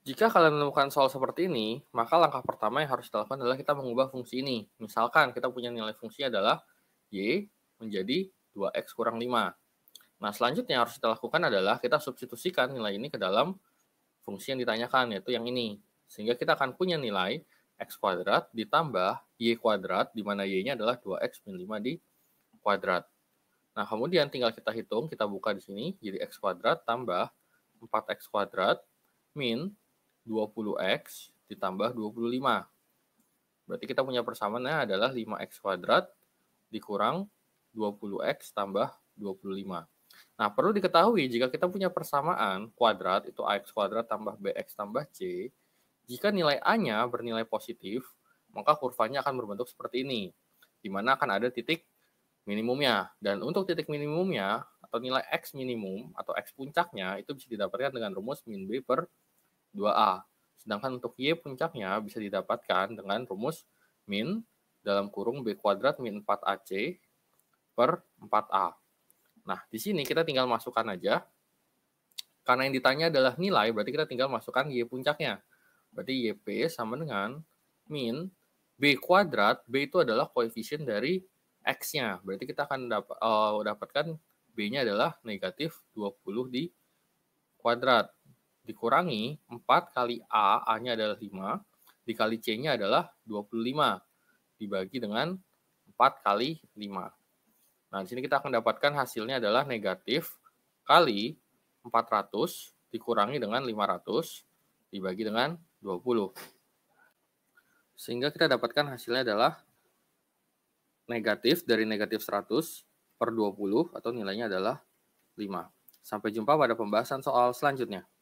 Jika kalian menemukan soal seperti ini, maka langkah pertama yang harus dilakukan adalah kita mengubah fungsi ini. Misalkan kita punya nilai fungsi adalah Y menjadi 2X kurang 5. Nah, selanjutnya yang harus kita lakukan adalah kita substitusikan nilai ini ke dalam fungsi yang ditanyakan, yaitu yang ini. Sehingga kita akan punya nilai X kuadrat ditambah Y kuadrat, di mana Y-nya adalah 2X min 5 di kuadrat. Nah, kemudian tinggal kita hitung, kita buka di sini, jadi X kuadrat tambah 4X kuadrat min 20x ditambah 25. Berarti kita punya persamaannya adalah 5x kuadrat dikurang 20x tambah 25. Nah, perlu diketahui jika kita punya persamaan kuadrat, itu ax kuadrat tambah bx tambah c, jika nilai a-nya bernilai positif, maka kurvanya akan berbentuk seperti ini, di mana akan ada titik minimumnya. Dan untuk titik minimumnya, atau nilai x minimum, atau x puncaknya, itu bisa didapatkan dengan rumus min b per 2A. Sedangkan untuk Y puncaknya bisa didapatkan dengan rumus min dalam kurung B kuadrat min 4AC per 4A. Nah, di sini kita tinggal masukkan aja. Karena yang ditanya adalah nilai, berarti kita tinggal masukkan Y puncaknya. Berarti YP sama dengan min B kuadrat, B itu adalah koefisien dari X-nya. Berarti kita akan eh, dapatkan B-nya adalah negatif 20 di kuadrat dikurangi 4 kali A, A-nya adalah 5, dikali C-nya adalah 25, dibagi dengan 4 kali 5. Nah, di sini kita akan dapatkan hasilnya adalah negatif kali 400 dikurangi dengan 500 dibagi dengan 20. Sehingga kita dapatkan hasilnya adalah negatif dari negatif 100 per 20 atau nilainya adalah 5. Sampai jumpa pada pembahasan soal selanjutnya.